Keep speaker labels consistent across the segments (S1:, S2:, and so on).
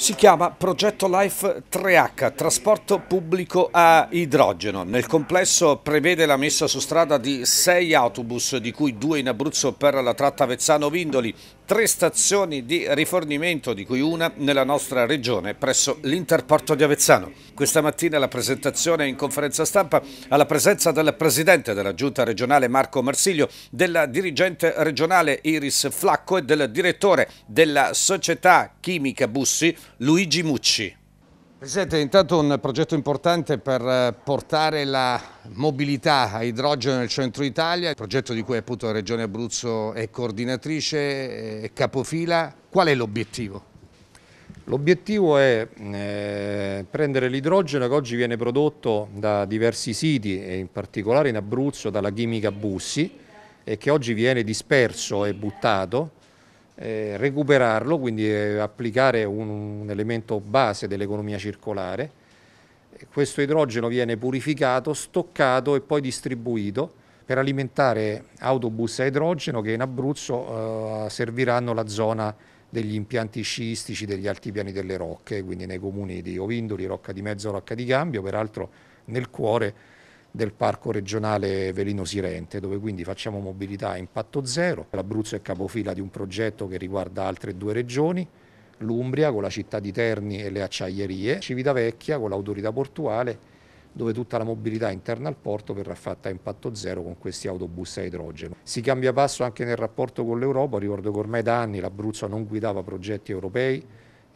S1: Si chiama Progetto Life 3H, trasporto pubblico a idrogeno. Nel complesso prevede la messa su strada di sei autobus, di cui due in Abruzzo per la tratta Vezzano-Vindoli, tre stazioni di rifornimento, di cui una nella nostra regione, presso l'interporto di Avezzano. Questa mattina la presentazione in conferenza stampa alla presenza del presidente della giunta regionale Marco Marsiglio, della dirigente regionale Iris Flacco e del direttore della società chimica Bussi, Luigi Mucci. Presidente, intanto un progetto importante per eh, portare la mobilità a idrogeno nel centro Italia, il progetto di cui appunto la Regione
S2: Abruzzo è coordinatrice, e eh, capofila. Qual è l'obiettivo? L'obiettivo è eh, prendere l'idrogeno che oggi viene prodotto da diversi siti, e in particolare in Abruzzo dalla chimica Bussi, e che oggi viene disperso e buttato, eh, recuperarlo, quindi eh, applicare un, un, elemento base dell'economia circolare. Eh, questo idrogeno viene purificato, stoccato e poi distribuito per alimentare autobus a idrogeno che in Abruzzo eh, serviranno la zona degli impianti sciistici degli altipiani delle Rocche, quindi nei comuni di Ovindoli, Rocca di Mezzo, Rocca di Cambio, peraltro nel cuore del parco regionale Velino Sirente, dove quindi facciamo mobilità a impatto zero. L'Abruzzo è capofila di un progetto che riguarda altre due regioni, l'Umbria con la città di Terni e le acciaierie, Civitavecchia con l'autorità portuale dove tutta la mobilità interna al porto verrà fatta a impatto zero con questi autobus a idrogeno. Si cambia passo anche nel rapporto con l'Europa, ricordo che ormai da anni l'Abruzzo non guidava progetti europei,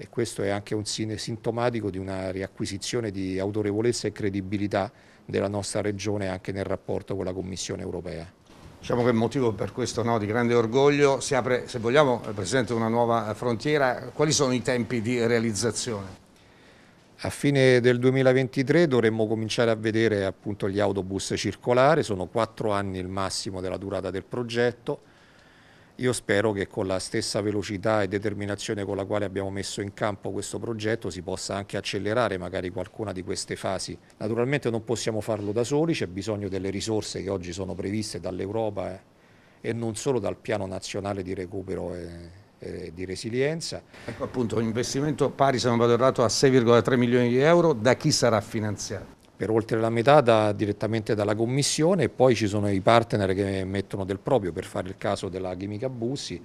S2: e questo è anche un sintomatico di una riacquisizione di autorevolezza e credibilità della nostra regione anche nel rapporto con la Commissione europea. Diciamo che è motivo per questo no, di grande orgoglio si apre, se vogliamo, eh, Presidente, una nuova eh, frontiera. Quali sono i tempi di realizzazione? A fine del 2023 dovremmo cominciare a vedere appunto, gli autobus circolare, sono quattro anni il massimo della durata del progetto io spero che con la stessa velocità e determinazione con la quale abbiamo messo in campo questo progetto si possa anche accelerare magari qualcuna di queste fasi. Naturalmente non possiamo farlo da soli, c'è bisogno delle risorse che oggi sono previste dall'Europa eh, e non solo dal piano nazionale di recupero e, di resilienza. Ecco appunto un investimento pari, se non vado errato, a 6,3 milioni di euro, da chi sarà finanziato? per oltre la metà da, direttamente dalla commissione e poi ci sono i partner che mettono del proprio per fare il caso della chimica Bussi,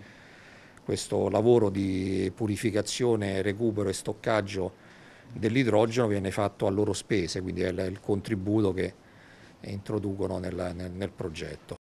S2: questo lavoro di purificazione, recupero e stoccaggio dell'idrogeno viene fatto a loro spese, quindi è il contributo che introducono nel, nel, nel progetto.